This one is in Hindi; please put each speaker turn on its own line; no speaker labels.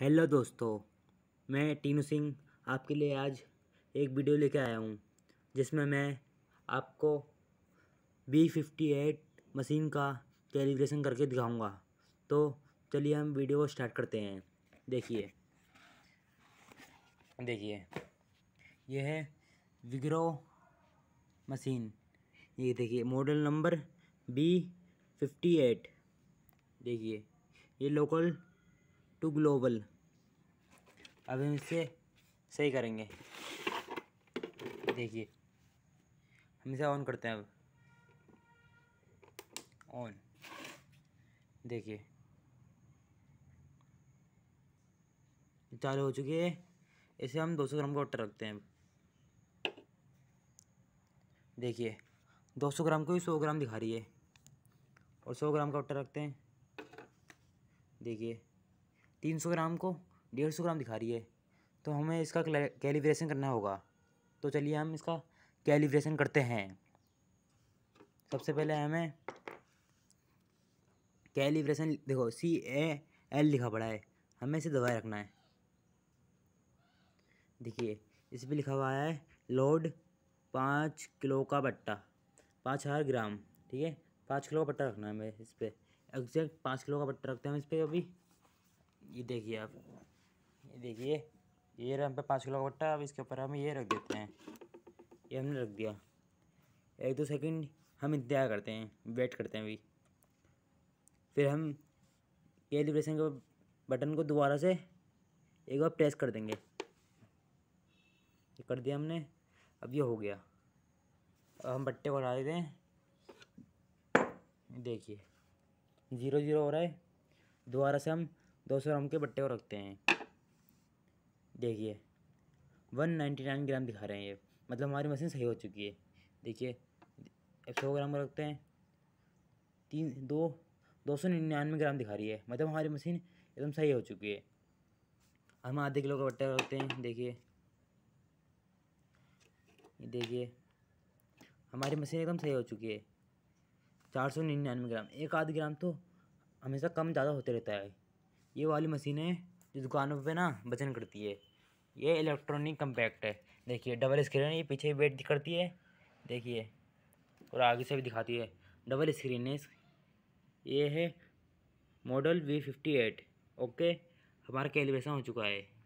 हेलो दोस्तों मैं टीनू सिंह आपके लिए आज एक वीडियो लेकर आया हूँ जिसमें मैं आपको बी फिफ्टी एट मशीन का कैलिब्रेशन करके दिखाऊंगा तो चलिए हम वीडियो स्टार्ट करते हैं देखिए देखिए यह है विग्रो मशीन ये देखिए model number B fifty eight देखिए ये लोकल टू ग्लोबल अब हम इसे सही करेंगे देखिए हम इसे ऑन करते हैं अब ऑन देखिए चालू हो चुके है इसे हम 200 ग्राम का वाटर रखते हैं अब देखिए 200 ग्राम को ही 100 ग्राम दिखा रही है और 100 ग्राम का वाटर रखते हैं देखिए तीन सौ ग्राम को डेढ़ सौ ग्राम दिखा रही है तो हमें इसका कैलिब्रेशन करना होगा तो चलिए हम इसका कैलिब्रेशन करते हैं सबसे पहले हमें कैलिब्रेशन देखो सी ए एल लिखा पड़ा है हमें इसे दबाए रखना है देखिए इस पर लिखा हुआ है लोड पाँच किलो का बट्टा पाँच हज़ार ग्राम ठीक है पाँच किलो का बट्टा रखना है हमें इस पर एग्जैक्ट पाँच किलो का बट्टा रखते हैं हम इस पर अभी ये देखिए आप ये देखिए ये हम पे पाँच किलो का अब इसके ऊपर हम ये रख देते हैं ये हमने रख दिया एक दो सेकंड हम इंतजार करते हैं वेट करते हैं अभी फिर हम कैलिब्रेशन के बटन को दोबारा से एक बार प्रेस कर देंगे ये कर दिया हमने अब ये हो गया अब हम बट्टे को हटा देते हैं देखिए ज़ीरो ज़ीरो हो रहा है दोबारा से हम दो सौ ग्राम के बट्टे को रखते हैं देखिए वन नाइन्टी नाइन ग्राम दिखा रहे हैं ये मतलब हमारी मशीन सही हो चुकी है देखिए एक सौ ग्राम का रखते हैं तीन दो दो सौ निन्यानवे ग्राम दिखा रही है मतलब हमारी मशीन एकदम सही हो चुकी है हम आधे किलो का को रखते हैं देखिए देखिए हमारी मशीन एकदम सही हो चुकी है चार सौ निन्यानवे ग्राम एक आध ग्राम तो हमेशा कम ज़्यादा होते रहता है ये वाली मशीन है जो दुकानों पे ना वजन करती है ये इलेक्ट्रॉनिक कंपैक्ट है देखिए डबल स्क्रीन ये पीछे भी वेट करती है देखिए और आगे से भी दिखाती है डबल स्क्रीन है ये है model V fifty eight okay हमारा कैलिब्रेशन हो चुका है